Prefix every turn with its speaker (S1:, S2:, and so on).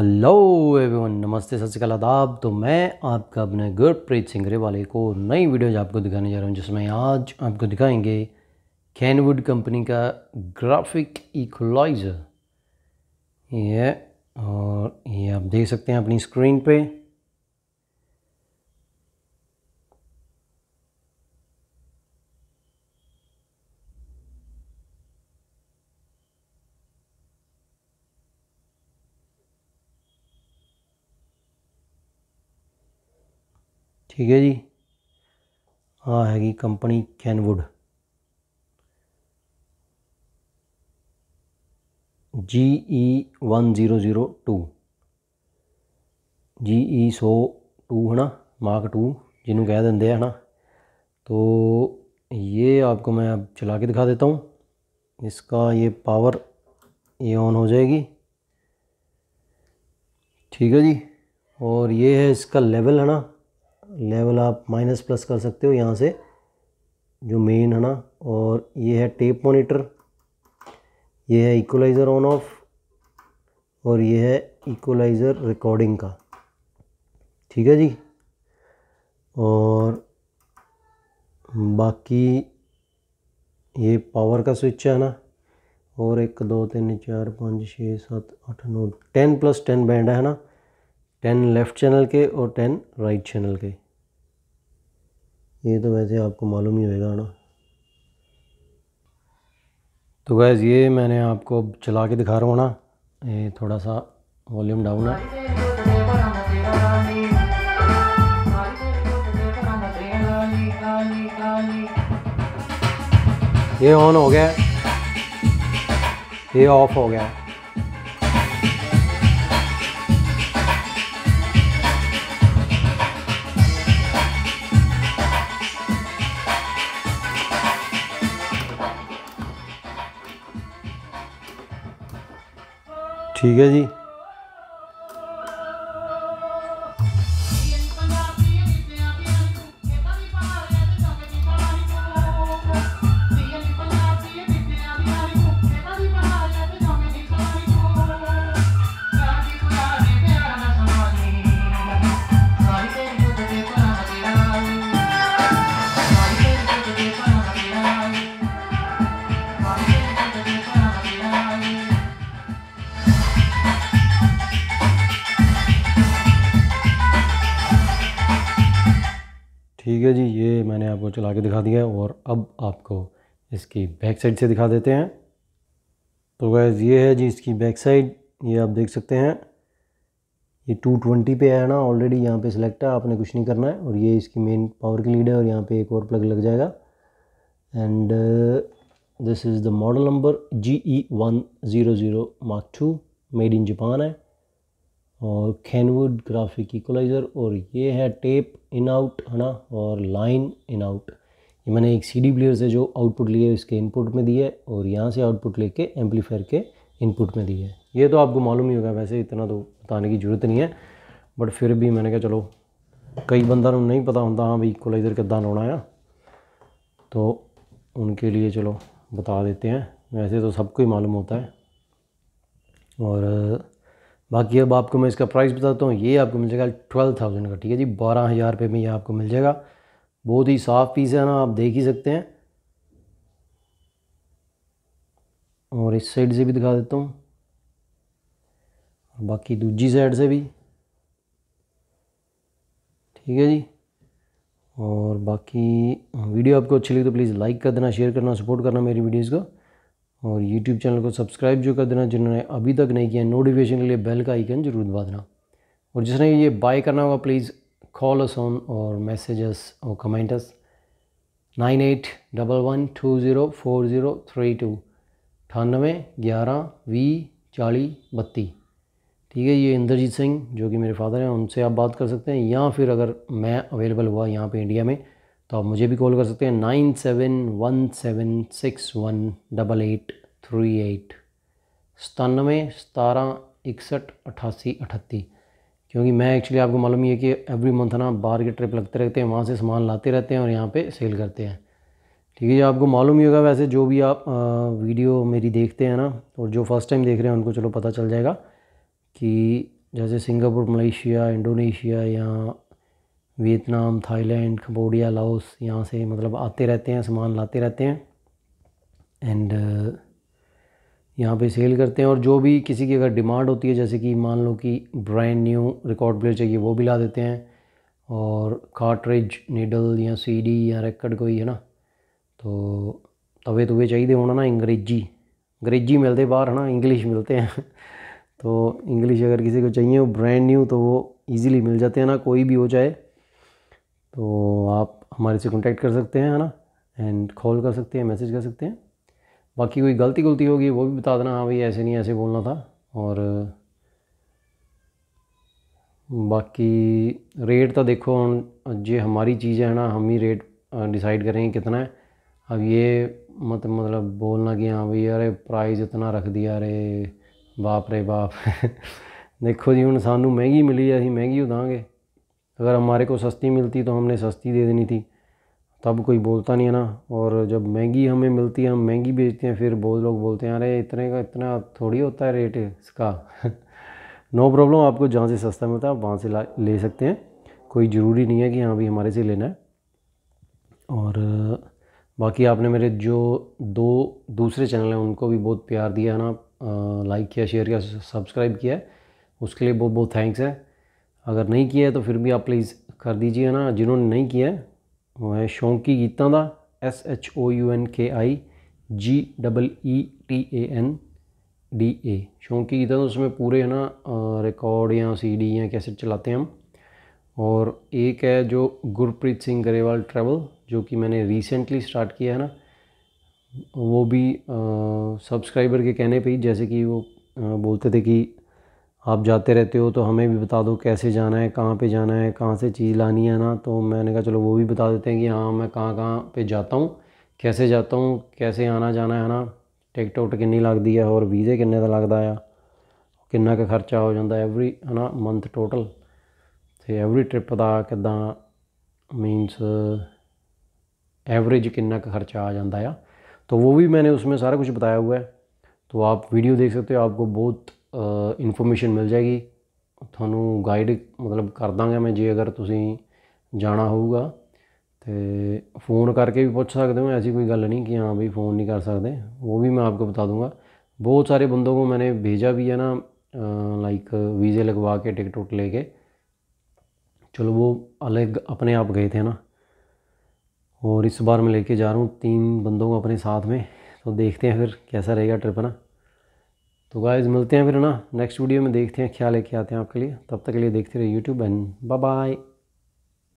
S1: hello everyone नमस्ते सत श्रीकाल आदाब तो मैं आपका अपने गुरप्रीत सिंह वाले को नई वीडियो आपको दिखाने जा रहा हूँ जिसमें आज आपको दिखाएंगे कैनवुड कंपनी का ग्राफिक इक्वलाइजर ये और ये आप देख सकते हैं अपनी स्क्रीन पे ठीक है जी हैगी company Kenwood G E one zero zero two G E GE two है ना मार्क टू जिन्हों कह देंगे है ना तो ये आपको मैं अब चला के दिखा देता हूँ इसका ये पावर ये ऑन हो जाएगी ठीक है जी और ये है इसका लेवल है ना लेवल आप माइनस प्लस कर सकते हो यहाँ से जो मेन है ना और ये है टेप मॉनिटर ये है इक्वलाइज़र ऑन ऑफ और ये है इक्वलाइज़र रिकॉर्डिंग का ठीक है जी और बाकी ये पावर का स्विच है ना और एक दो तीन चार पाँच छः सात आठ नौ टेन प्लस टेन बैंड है ना टेन लेफ़्ट चैनल के और टेन राइट चैनल के ये तो वैसे आपको मालूम ही होएगा ना तो गैस ये मैंने आपको चला के दिखा रहा हूँ ना ये थोड़ा सा वॉल्यूम डाउन है ये ऑन हो गया ये ऑफ हो गया ठीक है जी ठीक है जी ये मैंने आपको चला के दिखा दिया है और अब आपको इसकी बैक साइड से दिखा देते हैं तो गैज़ ये है जी इसकी बैक साइड ये आप देख सकते हैं ये टू ट्वेंटी पे है ना ऑलरेडी यहाँ पे सिलेक्ट है आपने कुछ नहीं करना है और ये इसकी मेन पावर की लीड है और यहाँ पे एक और प्लग लग जाएगा and this is the model number G E one zero zero mark two made in Japan है और कैनवुड ग्राफिक इक्वलाइज़र और ये है टेप इन आउट है ना और लाइन इन आउट ये मैंने एक सीडी प्लेयर से जो आउटपुट लिए उसके इनपुट में दिए और यहाँ से आउटपुट लेके एम्पलीफायर के इनपुट में दिए ये तो आपको मालूम ही होगा वैसे इतना तो बताने की जरूरत नहीं है बट फिर भी मैंने कहा चलो कई बंदा नहीं पता होंगे हाँ भाई इक्वलाइज़र किदा लाना है तो उनके लिए चलो बता देते हैं वैसे तो सबको ही मालूम होता है और बाकी अब आपको मैं इसका प्राइस बताता हूँ ये आपको मिल जाएगा ट्वेल्व थाउजेंड का ठीक है जी बारह हज़ार रुपये में ये आपको मिल जाएगा बहुत ही साफ़ पीस है ना आप देख ही सकते हैं और इस साइड से भी दिखा देता हूँ बाकी दूजी साइड से भी ठीक है जी और बाकी वीडियो आपको अच्छी लगी तो प्लीज़ लाइक कर देना शेयर करना सपोर्ट करना मेरी वीडियोज़ को और यूट्यूब चैनल को सब्सक्राइब जो कर देना जिन्होंने अभी तक नहीं किया नोटिफिकेशन के लिए बेल का आइकन जरूर दबा देना और जिसने ये बाय करना होगा प्लीज़ कॉल अस ऑन और मैसेजेस और comments nine eight double one two zero four zero three two अठानवे ग्यारह वी चालीस बत्ती ठीक है ये इंद्रजीत सिंह जो कि मेरे फादर हैं उनसे आप बात कर सकते हैं या फिर अगर मैं अवेलेबल हुआ यहाँ पे इंडिया में तो आप मुझे भी कॉल कर सकते हैं nine seven one seven six one double eight three eight सतानवे सतारह इकसठ अट्ठासी अठत्ती क्योंकि मैं एक्चुअली आपको मालूम ही है कि एवरी मंथ ना बाहर के ट्रिप लगते रहते हैं वहाँ से सामान लाते रहते हैं और यहाँ पे सेल करते हैं ठीक है जी आपको मालूम ही होगा वैसे जो भी आप आ, वीडियो मेरी देखते हैं ना और जो फर्स्ट टाइम देख रहे हैं उनको चलो पता चल जाएगा कि जैसे सिंगापुर मलेशिया इंडोनेशिया या वियतनाम थाईलैंड कम्बोडिया लाओस यहाँ से मतलब आते रहते हैं सामान लाते रहते हैं एंड uh, यहाँ पे सेल करते हैं और जो भी किसी की अगर डिमांड होती है जैसे कि मान लो कि ब्रांड न्यू रिकॉर्ड प्लेयर चाहिए वो भी ला देते हैं और कार्टरेज नीडल या सीडी या रिकॉर्ड कोई है ना तो तवे तुवे चाहिए होना ना अंग्रेजी अंग्रेजी मिलते बाहर है ना इंग्लिश मिलते हैं तो इंग्लिश अगर किसी को चाहिए वो ब्रांड न्यू तो वो ईज़िली मिल जाते हैं ना कोई भी हो जाए तो आप हमारे से कॉन्टैक्ट कर सकते हैं है ना एंड कॉल कर सकते हैं मैसेज कर सकते हैं बाकी कोई गलती गलती होगी वो भी बता देना हाँ भाई ऐसे नहीं ऐसे बोलना था और बाकी रेट तो देखो हम ये हमारी चीज़ है ना हम ही रेट डिसाइड करेंगे कितना है अब ये मत मतलब बोलना कि हाँ भाई अरे प्राइस इतना रख दिया अरे बाप रे बाप देखो जी हूँ सानू महंगी मिली असी महंगी हो देंगे अगर हमारे को सस्ती मिलती तो हमने सस्ती दे देनी थी तब कोई बोलता नहीं है ना और जब महंगी हमें मिलती है हम महंगी बेचते हैं फिर बहुत लोग बोलते हैं अरे इतने का इतना थोड़ी होता है रेट इसका नो प्रॉब्लम आपको जहाँ से सस्ता मिलता है आप वहाँ से ला ले सकते हैं कोई ज़रूरी नहीं है कि हाँ भी हमारे से लेना है और बाकी आपने मेरे जो दो दूसरे चैनल हैं उनको भी बहुत प्यार दिया है ना लाइक किया शेयर किया सब्सक्राइब किया है उसके लिए बहुत बहुत थैंक्स है अगर नहीं किया है तो फिर भी आप प्लीज़ कर दीजिए ना जिन्होंने नहीं किया है वो है शौकी गीता का S H O U N K I G double E T A N D A Shaunki Geeta तो उसमें पूरे है ना रिकॉर्ड या सी डी या कैसेट चलाते हैं हम और एक है जो गुरप्रीत सिंह गरेवाल ट्रैवल जो कि मैंने रिसेंटली स्टार्ट किया है ना वो भी सब्सक्राइबर के कहने पे ही जैसे कि वो बोलते थे कि आप जाते रहते हो तो हमें भी बता दो कैसे जाना है कहाँ पे जाना है कहाँ से चीज़ लानी है ना तो मैंने कहा चलो वो भी बता देते हैं कि हाँ मैं कहाँ कहाँ पे जाता हूँ कैसे जाता हूँ कैसे आना जाना है ना कितनी लगती है और ਹੈ कितने का लगता है कितना का ਕਿੰਨਾ हो ਖਰਚਾ ਹੋ ਜਾਂਦਾ ਐਵਰੀ ਹਨਾ ਮੰਥ ਟੋਟਲ ਤੇ ਐਵਰੀ ਟ੍ਰਿਪ ਦਾ ਕਿਦਾਂ ਮੀਨਸ ਐਵਰੇਜ कितना का खर्चा आ जाता है तो वो भी मैंने उसमें सारा कुछ बताया हुआ है तो आप वीडियो देख सकते हो आपको बहुत ਇਨਫੋਰਮੇਸ਼ਨ ਮਿਲ ਜਾਏਗੀ ਤੁਹਾਨੂੰ ਗਾਈਡ ਮਤਲਬ ਕਰ ਦਾਂਗਾ ਮੈਂ ਜੇ ਅਗਰ ਤੁਸੀਂ ਜਾਣਾ ਹੋਊਗਾ ਤੇ फ़ोन करके भी पूछ सकते हो ऐसी कोई गल नहीं कि हाँ भाई फ़ोन नहीं कर सकते वो भी मैं आपको बता दूंगा बहुत सारे बंदों को मैंने भेजा भी है ना लाइक वीज़े लगवा के टिकट उट लेके चलो वो अलग अपने आप गए थे ना और इस बार मैं लेके जा रहा हूँ तीन बंदों को अपने साथ में तो देखते हैं फिर कैसा रहेगा ट्रिप ना तो गाइज मिलते हैं फिर ना नेक्स्ट वीडियो में देखते हैं क्या लेके आते हैं आपके लिए तब तक के लिए देखते रहिए यूट्यूब एंड बाय बाय